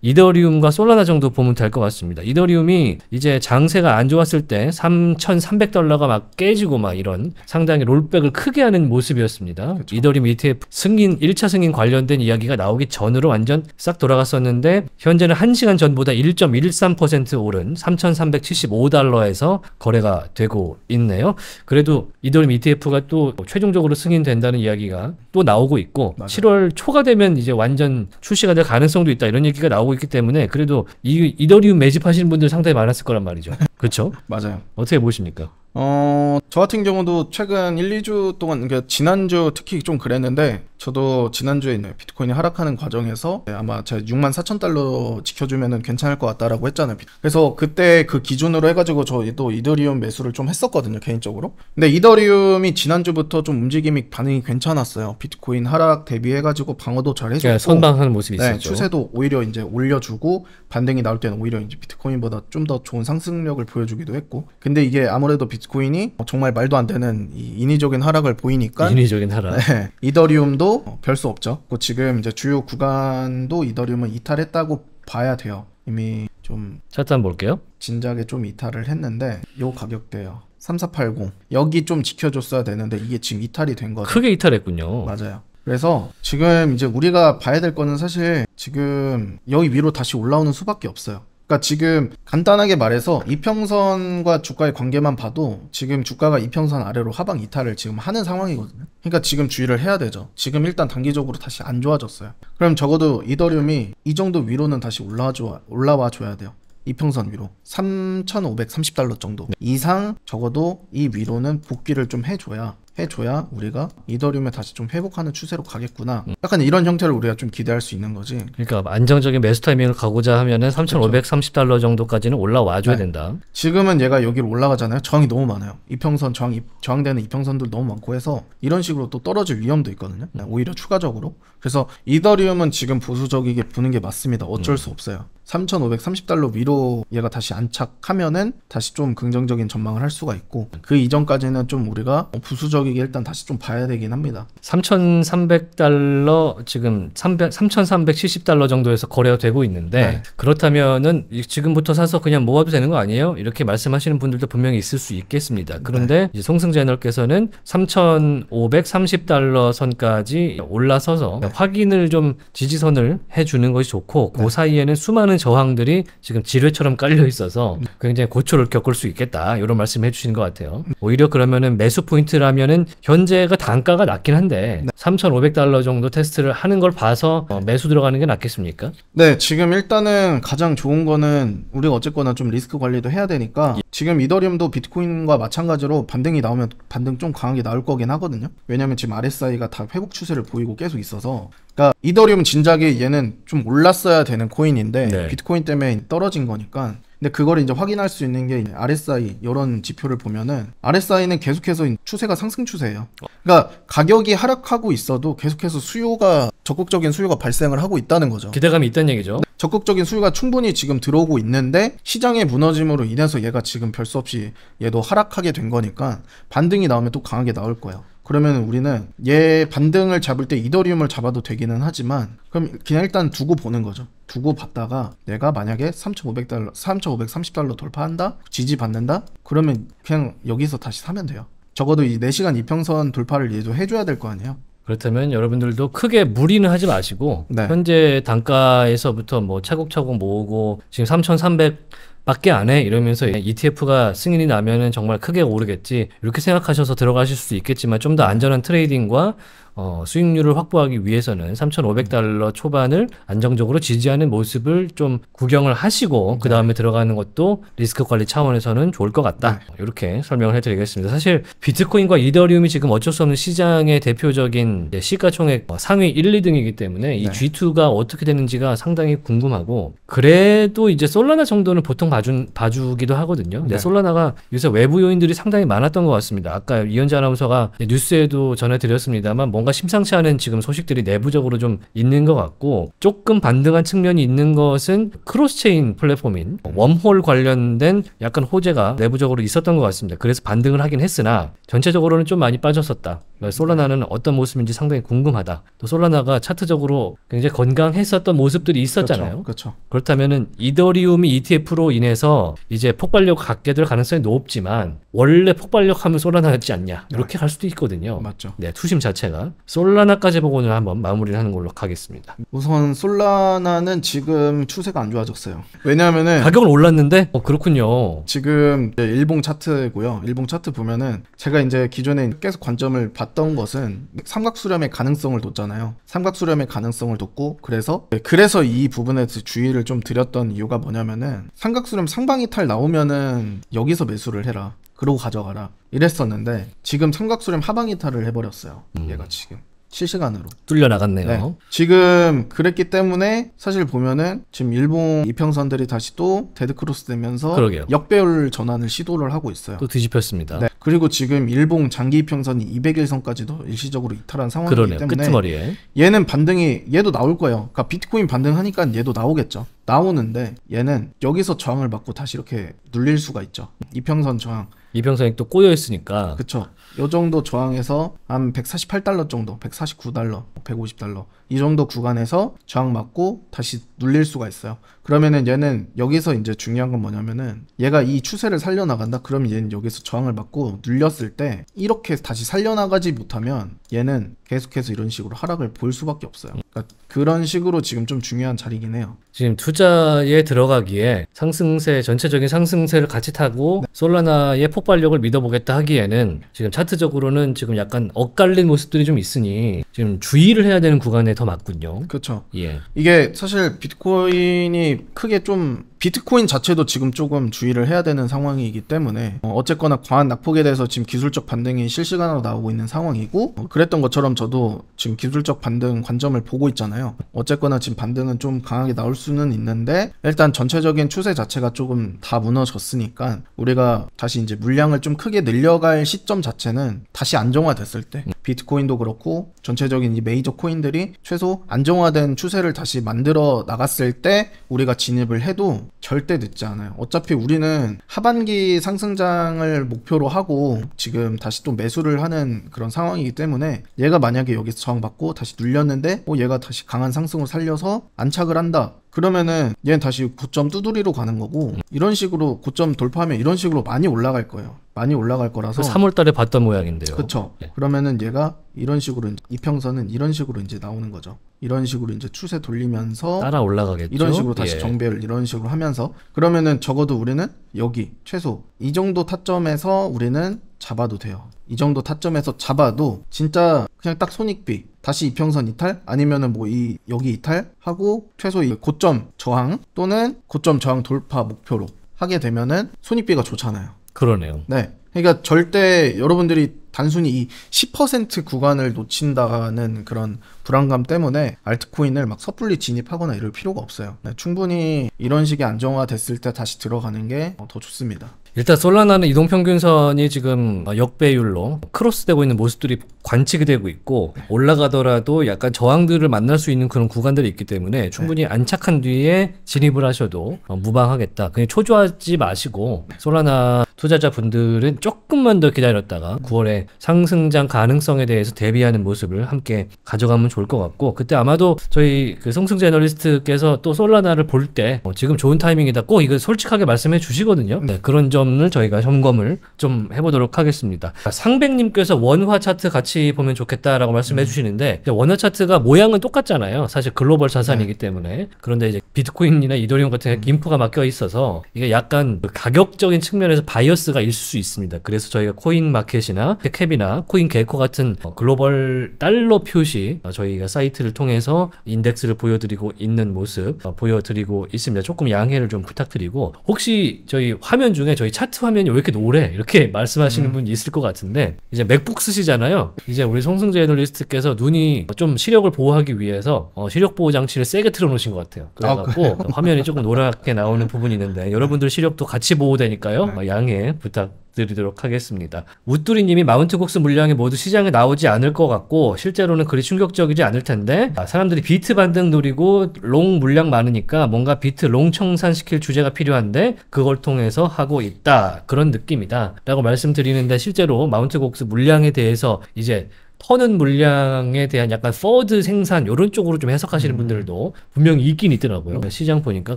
이더리움과 솔라나 정도 보면 될 것 같습니다. 이더리움이 이제 장세가 안 좋았을 때 3,300달러가 막 깨지고 막 이런 상당히 롤백을 크게 하는 모습이었습니다. 그쵸. 이더리움 ETF 승인 1차 승인 관련된 이야기가 나오기 전으로 완전 싹 돌아갔었는데 현재는 1시간 전보다 1.13% 오른 3,375달러에서 거래가 되고 있네요. 그래도 이더리움 ETF가 또 최종적으로 승인된다는 이야기가 또 나오고 있고 맞아요. 7월 초가 되면 이제 완전 출시가 될 가능성도 있다 이런 얘기가 나오고 나오고 있기 때문에 그래도 이, 이더리움 매집하시는 분들 상당히 많았을 거란 말이죠. 그렇죠. 맞아요. 어떻게 보십니까? 어, 저 같은 경우도 최근 1, 2주 동안, 그러니까 지난주 특히 좀 그랬는데, 저도 지난주에 있는 비트코인이 하락하는 과정에서 아마 제가 6만 4천 달러 지켜주면 괜찮을 것 같다라고 했잖아요. 그래서 그때 그 기준으로 해가지고 저도 이더리움 매수를 좀 했었거든요, 개인적으로. 근데 이더리움이 지난주부터 좀 움직임이 반응이 괜찮았어요. 비트코인 하락 대비해가지고 방어도 잘 해줬고. 네, 선방하는 모습이 네, 있었죠. 추세도 오히려 이제 올려주고 반등이 나올 때는 오히려 이제 비트코인보다 좀 더 좋은 상승력을 보여주기도 했고 근데 이게 아무래도 비트코인이 정말 말도 안 되는 이 인위적인 하락을 보이니까 인위적인 하락 네, 이더리움도 별 수 없죠 그 지금 이제 주요 구간도 이더리움은 이탈했다고 봐야 돼요 이미 좀 차트 한번 볼게요 진작에 좀 이탈을 했는데 요 가격대요 3480 여기 좀 지켜줬어야 되는데 이게 지금 이탈이 된 거죠 크게 이탈했군요 맞아요 그래서 지금 이제 우리가 봐야 될 거는 사실 지금 여기 위로 다시 올라오는 수밖에 없어요 그러니까 지금 간단하게 말해서 이평선과 주가의 관계만 봐도 지금 주가가 이평선 아래로 하방 이탈을 지금 하는 상황이거든요. 그러니까 지금 주의를 해야 되죠. 지금 일단 단기적으로 다시 안 좋아졌어요. 그럼 적어도 이더리움이 이 정도 위로는 다시 올라와, 줘, 올라와 줘야 돼요. 이평선 위로 3,530달러 정도 이상 적어도 이 위로는 복귀를 좀 해줘야 해줘야 우리가 이더리움에 다시 좀 회복하는 추세로 가겠구나. 음. 약간 이런 형태를 우리가 좀 기대할 수 있는 거지. 그러니까 안정적인 매수 타이밍을 가고자 하면은 3,530달러 그렇죠. 정도까지는 올라와 줘야 네. 된다. 지금은 얘가 여기로 올라가잖아요. 저항이 너무 많아요. 이평선 저항 저항되는 이평선들 너무 많고 해서 이런 식으로 또 떨어질 위험도 있거든요. 음. 오히려 추가적으로. 그래서 이더리움은 지금 보수적이게 보는 게 맞습니다. 어쩔 음. 수 없어요. 3,530달러 위로 얘가 다시 안착하면은 다시 좀 긍정적인 전망을 할 수가 있고 그 이전까지는 좀 우리가 부수적이게 일단 다시 좀 봐야 되긴 합니다. 3,300달러 지금 300, 3,370달러 정도에서 거래가 되고 있는데 네. 그렇다면은 지금부터 사서 그냥 모아도 되는 거 아니에요? 이렇게 말씀하시는 분들도 분명히 있을 수 있겠습니다. 그런데 네. 송승재널께서는 3,530달러 선까지 올라서서 네. 확인을 좀 지지선을 해주는 것이 좋고 그 네. 사이에는 수많은 많은 저항들이 지금 지뢰처럼 깔려 있어서 굉장히 고초를 겪을 수 있겠다 이런 말씀 해주신 것 같아요. 오히려 그러면은 매수 포인트라면은 현재가 단가가 낮긴 한데 3,500달러 정도 테스트를 하는 걸 봐서 매수 들어가는 게 낫겠습니까? 네, 지금 일단은 가장 좋은 거는 우리가 어쨌거나 좀 리스크 관리도 해야 되니까 지금 이더리움도 비트코인과 마찬가지로 반등이 나오면 반등 좀 강하게 나올 거긴 하거든요. 왜냐면 지금 RSI가 다 회복 추세를 보이고 계속 있어서 그러니까 이더리움 진작에 얘는 좀 올랐어야 되는 코인인데 네. 비트코인 때문에 떨어진 거니까 근데 그걸 이제 확인할 수 있는 게 RSI 이런 지표를 보면은 RSI는 계속해서 추세가 상승 추세예요. 그러니까 가격이 하락하고 있어도 계속해서 수요가 적극적인 수요가 발생을 하고 있다는 거죠. 기대감이 있다는 얘기죠. 네. 적극적인 수요가 충분히 지금 들어오고 있는데 시장의 무너짐으로 인해서 얘가 지금 별 수 없이 얘도 하락하게 된 거니까 반등이 나오면 또 강하게 나올 거예요. 그러면 우리는 얘 반등을 잡을 때 이더리움을 잡아도 되기는 하지만 그럼 그냥 일단 두고 보는 거죠. 두고 봤다가 내가 만약에 3,500달러, 3,530달러 돌파한다? 지지 받는다? 그러면 그냥 여기서 다시 사면 돼요. 적어도 이 4시간 이평선 돌파를 얘도 해줘야 될 거 아니에요. 그렇다면 여러분들도 크게 무리는 하지 마시고 네. 현재 단가에서부터 뭐 차곡차곡 모으고 지금 3,300 밖에 안 해? 이러면서 ETF가 승인이 나면은 정말 크게 오르겠지. 이렇게 생각하셔서 들어가실 수도 있겠지만 좀 더 안전한 트레이딩과 어, 수익률을 확보하기 위해서는 3,500달러 초반을 안정적으로 지지하는 모습을 좀 구경을 하시고 네. 그 다음에 들어가는 것도 리스크 관리 차원에서는 좋을 것 같다. 네. 이렇게 설명을 해드리겠습니다. 사실 비트코인과 이더리움이 지금 어쩔 수 없는 시장의 대표적인 시가총액 뭐 상위 1, 2등이기 때문에 이 네. G2가 어떻게 되는지가 상당히 궁금하고 그래도 이제 솔라나 정도는 보통 봐준, 봐주기도 하거든요. 근데 네. 솔라나가 요새 외부 요인들이 상당히 많았던 것 같습니다. 아까 이현재 아나운서가 네, 뉴스에도 전해드렸습니다만 뭔가 심상치 않은 지금 소식들이 내부적으로 좀 있는 것 같고 조금 반등한 측면이 있는 것은 크로스체인 플랫폼인 웜홀 관련된 약간 호재가 내부적으로 있었던 것 같습니다. 그래서 반등을 하긴 했으나 전체적으로는 좀 많이 빠졌었다. 그러니까 솔라나는 어떤 모습인지 상당히 궁금하다. 또 솔라나가 차트적으로 굉장히 건강했었던 모습들이 있었잖아요. 그렇죠. 그렇죠. 그렇다면은 이더리움이 ETF로 인해 중에서 이제 폭발력 갖게 될 가능성이 높지만 원래 폭발력 하면 솔라나였지 않냐 아. 이렇게 갈 수도 있거든요. 맞죠. 네 투심 자체가 솔라나까지 보고 는 한번 마무리를 하는 걸로 가겠습니다. 우선 솔라나는 지금 추세가 안 좋아졌어요. 왜냐하면은 가격은 올랐는데 어 그렇군요. 지금 이제 일봉 차트고요. 일봉 차트 보면은 제가 이제 기존에 계속 관점을 봤던 것은 삼각 수렴의 가능성을 뒀잖아요. 삼각 수렴의 가능성을 뒀고 그래서 네, 그래서 이 부분에 주의를 좀 드렸던 이유가 뭐냐면은 삼각 수렴 상방이탈 나오면은 여기서 매수를 해라. 그러고 가져가라 이랬었는데 지금 삼각수렴 하방 이탈을 해버렸어요 음. 얘가 지금 실시간으로 뚫려 나갔네요. 네. 지금 그랬기 때문에 사실 보면은 지금 일본 이평선들이 다시 또 데드크로스 되면서 그러게요. 역배열 전환을 시도를 하고 있어요. 또 뒤집혔습니다. 네. 그리고 지금 일본 장기 이평선이 201선까지도 일시적으로 이탈한 상황이기 그러네요. 끝머리에 얘는 반등이 얘도 나올 거예요. 그러니까 비트코인 반등하니까 얘도 나오겠죠. 나오는데 얘는 여기서 저항을 받고 다시 이렇게 눌릴 수가 있죠. 이평선 저항. 이평선이 또 꼬여 있으니까. 그쵸죠요 정도 저항에서 한 148달러 정도, 149달러, 150달러 이 정도 구간에서 저항 맞고 다시 눌릴 수가 있어요. 그러면은 얘는 여기서 이제 중요한 건 뭐냐면은 얘가 이 추세를 살려나간다. 그러면 얘는 여기서 저항을 받고 눌렸을 때 이렇게 다시 살려나가지 못하면 얘는 계속해서 이런 식으로 하락을 볼 수밖에 없어요. 그러니까 그런 식으로 지금 좀 중요한 자리긴 해요. 지금 투자에 들어가기에 상승세 전체적인 상승세를 같이 타고 네. 솔라나의 폭발력을 믿어보겠다 하기에는 지금 차트적으로는 지금 약간 엇갈린 모습들이 좀 있으니 지금 주의를 해야 되는 구간에 더 맞군요. 그렇죠. 예. 이게 사실 비트코인이 크게 좀 비트코인 자체도 지금 조금 주의를 해야 되는 상황이기 때문에 어, 어쨌거나 과한 낙폭에 대해서 지금 기술적 반등이 실시간으로 나오고 있는 상황이고 어, 그랬던 것처럼 저도 지금 기술적 반등 관점을 보고 있잖아요. 어쨌거나 지금 반등은 좀 강하게 나올 수는 있는데 일단 전체적인 추세 자체가 조금 다 무너졌으니까 우리가 다시 이제 물량을 좀 크게 늘려갈 시점 자체는 다시 안정화됐을 때 비트코인도 그렇고 전체적인 이 메이저 코인들이 최소 안정화된 추세를 다시 만들어 나갔을 때 우리가 진입을 해도 절대 늦지 않아요. 어차피 우리는 하반기 상승장을 목표로 하고 지금 다시 또 매수를 하는 그런 상황이기 때문에 얘가 만약에 여기서 저항받고 다시 눌렸는데 어, 얘가 다시 강한 상승을 살려서 안착을 한다 그러면은 얘는 다시 고점 두드리로 가는 거고 이런 식으로 고점 돌파하면 이런 식으로 많이 올라갈 거예요 많이 올라갈 거라서 3월 그 달에 봤던 모양인데요 그렇죠 네. 그러면은 얘가 이런 식으로 이평선은 이런 식으로 이제 나오는 거죠 이런 식으로 이제 추세 돌리면서 따라 올라가겠죠 이런 식으로 다시 예. 정배를 이런 식으로 하면서 그러면은 적어도 우리는 여기 최소 이 정도 타점에서 우리는 잡아도 돼요. 이 정도 타점에서 잡아도 진짜 그냥 딱 손익비 다시 이평선 이탈 아니면은 뭐 이 여기 이탈 하고 최소 이 고점 저항 또는 고점 저항 돌파 목표로 하게 되면은 손익비가 좋잖아요. 그러네요. 네. 그러니까 절대 여러분들이 단순히 이 10% 구간을 놓친다는 그런 불안감 때문에 알트코인을 막 섣불리 진입하거나 이럴 필요가 없어요. 네, 충분히 이런 식의 안정화 됐을 때 다시 들어가는 게 더 좋습니다. 일단 솔라나는 이동평균선이 지금 역배율로 크로스되고 있는 모습들이 관측이 되고 있고 올라가더라도 약간 저항들을 만날 수 있는 그런 구간들이 있기 때문에 충분히 네. 안착한 뒤에 진입을 하셔도 무방하겠다. 그냥 초조하지 마시고 솔라나 투자자분들은 조금만 더 기다렸다가 9월에 상승장 가능성에 대해서 대비하는 모습을 함께 가져가면 좋을 것 같고 그때 아마도 저희 그 성승 제널리스트께서또 솔라나를 볼때 어, 지금 좋은 타이밍이다 꼭 이거 솔직하게 말씀해 주시거든요 네, 그런 점을 저희가 점검을 좀 해보도록 하겠습니다 상백님께서 원화 차트 같이 보면 좋겠다라고 말씀해 음. 주시는데 원화 차트가 모양은 똑같잖아요 사실 글로벌 자산이기 네. 때문에 그런데 이제 비트코인이나 이더리움 같은 음. 인프가 막혀 있어서 이게 약간 그 가격적인 측면에서 바이 바이어스가 있을 수 있습니다. 그래서 저희가 코인 마켓이나 캡이나 코인 개코 같은 어, 글로벌 달러 표시 어, 저희가 사이트를 통해서 인덱스를 보여드리고 있는 모습 어, 보여드리고 있습니다. 조금 양해를 좀 부탁드리고 혹시 저희 화면 중에 저희 차트 화면이 왜 이렇게 노래 이렇게 말씀하시는 음. 분 있을 것 같은데 이제 맥북 쓰시잖아요. 이제 우리 송승재 애널리스트께서 눈이 좀 시력을 보호하기 위해서 시력 보호 장치를 세게 틀어놓으신 것 같아요. 아, 그래갖고 아, 화면이 조금 노랗게 나오는 부분이 있는데 여러분들 시력도 같이 보호되니까요. 네. 양해 부탁드리도록 하겠습니다. 우뚜리님이 마운트곡스 물량이 모두 시장에 나오지 않을 것 같고 실제로는 그리 충격적이지 않을 텐데 아, 사람들이 비트 반등 노리고 롱 물량 많으니까 뭔가 비트 롱 청산시킬 주제가 필요한데 그걸 통해서 하고 있다 그런 느낌이다 라고 말씀드리는데 실제로 마운트곡스 물량에 대해서 이제 터는 물량에 대한 약간 포드 생산 이런 쪽으로 좀 해석하시는 음. 분들도 분명히 있긴 있더라고요. 네. 시장 보니까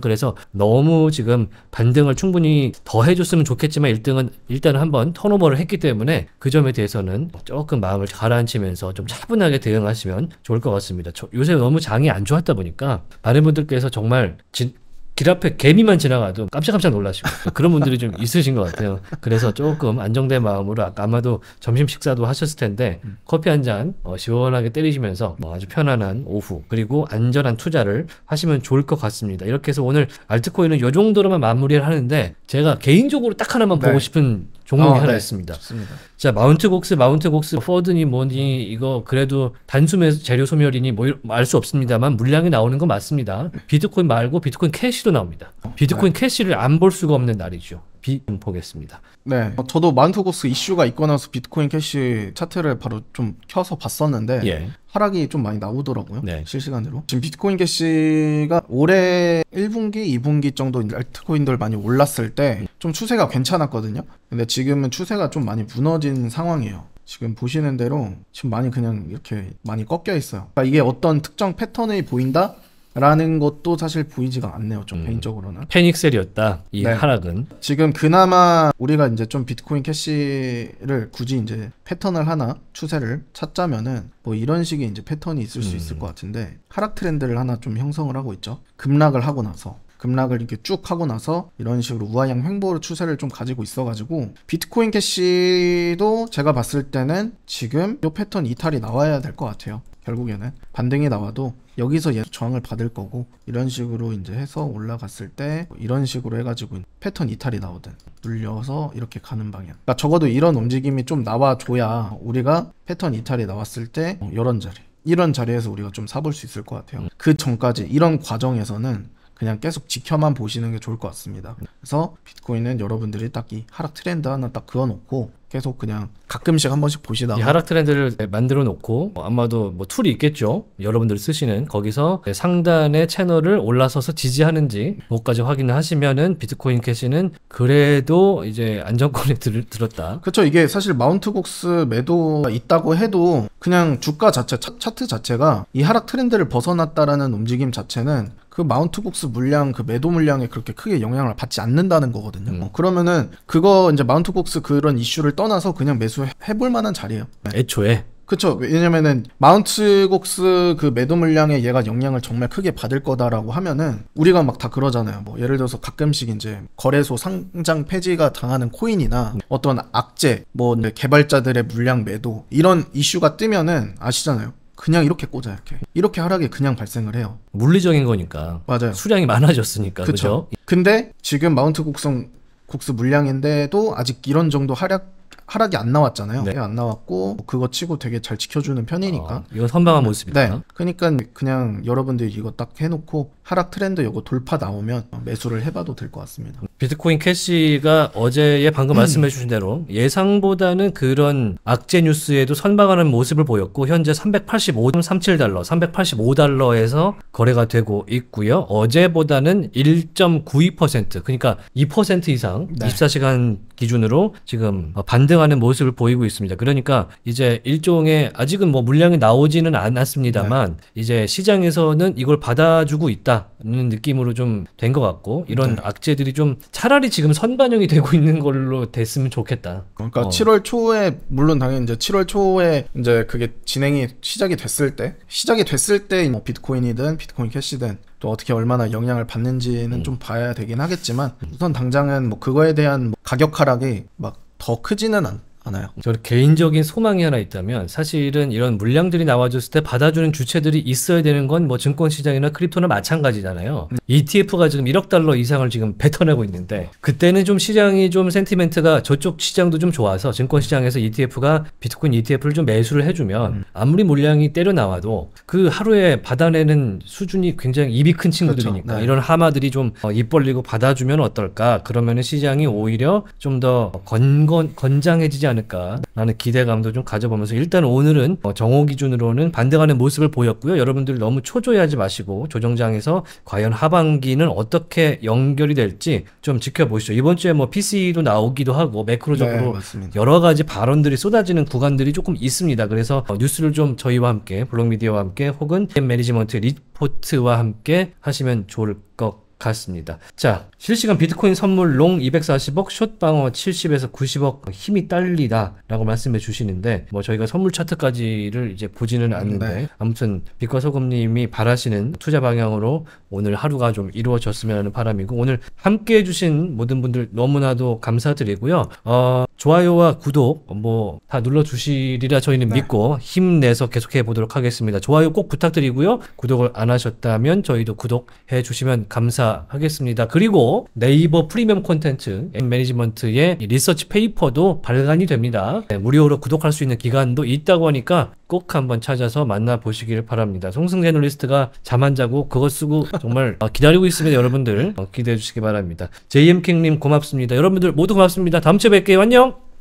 그래서 너무 지금 반등을 충분히 더 해줬으면 좋겠지만 1등은 일단은 한번 턴오버를 했기 때문에 그 점에 대해서는 조금 마음을 가라앉히면서 좀 차분하게 대응하시면 좋을 것 같습니다. 요새 너무 장이 안 좋았다 보니까 많은 분들께서 정말 진, 길 앞에 개미만 지나가도 깜짝깜짝 놀라시고 그런 분들이 좀 있으신 것 같아요. 그래서 조금 안정된 마음으로 아마도 점심 식사도 하셨을 텐데 음. 커피 한잔 어, 시원하게 때리시면서 뭐 아주 편안한 오후 그리고 안전한 투자를 하시면 좋을 것 같습니다. 이렇게 해서 오늘 알트코인은 이 정도로만 마무리를 하는데 제가 개인적으로 딱 하나만 네. 보고 싶은 종목이 어, 하나 네. 있습니다. 좋습니다. 자, 마운트곡스, 마운트곡스, 포드니 뭐니 이거 그래도 단숨에 재료 소멸이니 뭐알수 없습니다만 물량이 나오는 건 맞습니다. 비트코인 말고 비트코인 캐시도 나옵니다. 비트코인 네. 캐시를 안 볼 수가 없는 날이죠. 비좀 보겠습니다. 네. 어, 저도 만트고스 이슈가 있고 나서 비트코인 캐시 차트를 바로 좀 켜서 봤었는데 예. 하락이 좀 많이 나오더라고요. 네. 실시간으로. 지금 비트코인 캐시가 올해 1분기, 2분기 정도 알트코인들 많이 올랐을 때 좀 추세가 괜찮았거든요. 근데 지금은 추세가 좀 많이 무너진 상황이에요. 지금 보시는 대로 지금 많이 그냥 이렇게 많이 꺾여 있어요. 그러니까 이게 어떤 특정 패턴이 보인다? 라는 것도 사실 보이지가 않네요. 좀 음. 개인적으로는. 패닉셀이었다. 이 네. 하락은. 지금 그나마 우리가 이제 좀 비트코인 캐시를 굳이 이제 패턴을 하나 추세를 찾자면은 뭐 이런 식의 이제 패턴이 있을 음. 수 있을 것 같은데 하락 트렌드를 하나 좀 형성을 하고 있죠. 급락을 하고 나서 급락을 이렇게 쭉 하고 나서 이런 식으로 우아향 횡보 추세를 좀 가지고 있어가지고 비트코인 캐시도 제가 봤을 때는 지금 이 패턴 이탈이 나와야 될 것 같아요. 결국에는 반등이 나와도 여기서 얘 저항을 받을 거고 이런 식으로 이제 해서 올라갔을 때 이런 식으로 해가지고 패턴 이탈이 나오든 눌려서 이렇게 가는 방향 그러니까 적어도 이런 움직임이 좀 나와줘야 우리가 패턴 이탈이 나왔을 때 이런 어, 자리 이런 자리에서 우리가 좀 사볼 수 있을 것 같아요 그 전까지 이런 과정에서는 그냥 계속 지켜만 보시는 게 좋을 것 같습니다 그래서 비트코인은 여러분들이 딱히 하락 트렌드 하나 딱 그어놓고 계속 그냥 가끔씩 한 번씩 보시다가 하락 트렌드를 만들어 놓고 아마도 뭐 툴이 있겠죠 여러분들 쓰시는 거기서 상단의 채널을 올라서서 지지하는지 뭐까지 확인을 하시면은 비트코인 캐시는 그래도 이제 안정권에 들, 들었다 그렇죠 이게 사실 마운트곡스 매도가 있다고 해도 그냥 주가 자체 차, 트 자체가 이 하락 트렌드를 벗어났다라는 움직임 자체는 그 마운트곡스 물량 그 매도 물량에 그렇게 크게 영향을 받지 않는다는 거거든요 음. 어, 그러면은 그거 이제 마운트곡스 그런 이슈를 떠나서 그냥 매수해볼 만한 자리예요. 애초에 그렇죠. 왜냐면은 마운트 곡스 그 매도 물량에 얘가 영향을 정말 크게 받을 거다라고 하면은 우리가 막 다 그러잖아요. 뭐 예를 들어서 가끔씩 이제 거래소 상장 폐지가 당하는 코인이나 어떤 악재, 뭐 네, 개발자들의 물량 매도 이런 이슈가 뜨면은 아시잖아요. 그냥 이렇게 꽂아요. 이렇게. 이렇게 하락이 그냥 발생을 해요. 물리적인 거니까. 맞아요. 수량이 많아졌으니까. 그렇죠. 근데 지금 마운트 곡성 곡수 물량인데도 아직 이런 정도 하락 하락이 안 나왔잖아요. 네. 예, 안 나왔고 뭐 그거 치고 되게 잘 지켜주는 편이니까. 어, 아, 이건 선방한 모습이다. 네. 그러니까 그냥 여러분들이 이거 딱 해놓고 하락 트렌드 이거 돌파 나오면 매수를 해봐도 될 것 같습니다. 비트코인 캐시가 어제에 방금 말씀해주신 대로 예상보다는 그런 악재 뉴스에도 선방하는 모습을 보였고 현재 385.37달러, 385달러에서 거래가 되고 있고요. 어제보다는 1.92% 그러니까 2% 이상 네. 24시간 기준으로 지금 반대 반등하는 모습을 보이고 있습니다. 그러니까 이제 일종의 아직은 뭐 물량이 나오지는 않았습니다만 네. 이제 시장에서는 이걸 받아주고 있다는 느낌으로 좀 된 것 같고 이런 네. 악재들이 좀 차라리 지금 선반영이 되고 있는 걸로 됐으면 좋겠다. 그러니까 어. 7월 초에 물론 당연히 이제 7월 초에 이제 그게 진행이 시작이 됐을 때 시작이 됐을 때뭐 비트코인이든 비트코인 캐시든 또 어떻게 얼마나 영향을 받는지는 음. 좀 봐야 되긴 하겠지만 우선 당장은 뭐 그거에 대한 뭐 가격 하락이 막더 크지는 않, 않아요. 저 개인적인 소망이 하나 있다면 사실은 이런 물량들이 나와줬을 때 받아주는 주체들이 있어야 되는 건 뭐 증권시장이나 크립토나 마찬가지잖아요. 음. ETF가 지금 1억 달러 이상을 지금 뱉어내고 있는데 그때는 좀 시장이 좀 센티멘트가 저쪽 시장도 좀 좋아서 증권시장에서 ETF가 비트코인 ETF를 좀 매수를 해주면 음. 아무리 물량이 때려 나와도 그 하루에 받아내는 수준이 굉장히 입이 큰 친구들이니까 그렇죠. 네. 이런 하마들이 좀입 어, 벌리고 받아주면 어떨까 그러면 시장이 오히려 좀더건강해지지 않을까라는 기대감도 좀 가져보면서 일단 오늘은 뭐 정오 기준으로는 반등하는 모습을 보였고요. 여러분들 너무 초조해하지 마시고 조정장에서 과연 하반기는 어떻게 연결이 될지 좀 지켜보시죠. 이번 주에 뭐 PC도 나오기도 하고 매크로적으로 네, 여러 가지 발언들이 쏟아지는 구간들이 조금 있습니다. 그래서 뉴스를 좀 저희와 함께 블록미디어와 함께 혹은 매니지먼트 리포트와 함께 하시면 좋을 것 같습니다. 자, 실시간 비트코인 선물 롱 240억, 숏 방어 70에서 90억 힘이 딸리다라고 말씀해 주시는데 뭐 저희가 선물 차트까지를 이제 보지는 않는데 네. 아무튼 비과 소금님이 바라시는 투자 방향으로 오늘 하루가 좀 이루어졌으면 하는 바람이고 오늘 함께 해주신 모든 분들 너무나도 감사드리고요. 어, 좋아요와 구독 뭐 다 눌러 주시리라 저희는 네. 믿고 힘내서 계속해 보도록 하겠습니다. 좋아요 꼭 부탁드리고요. 구독을 안 하셨다면 저희도 구독해 주시면 감사하겠습니다. 그리고 네이버 프리미엄 콘텐츠 매니지먼트의 리서치 페이퍼도 발간이 됩니다. 네, 무료로 구독할 수 있는 기간도 있다고 하니까 꼭 한번 찾아서 만나보시길 바랍니다. 송승재 애리스트가잠안 자고 그거 쓰고 정말 어, 기다리고 있습니다. 여러분들 어, 기대해 주시기 바랍니다. JM킹님 고맙습니다. 여러분들 모두 고맙습니다. 다음 주에 뵐게요. 안녕!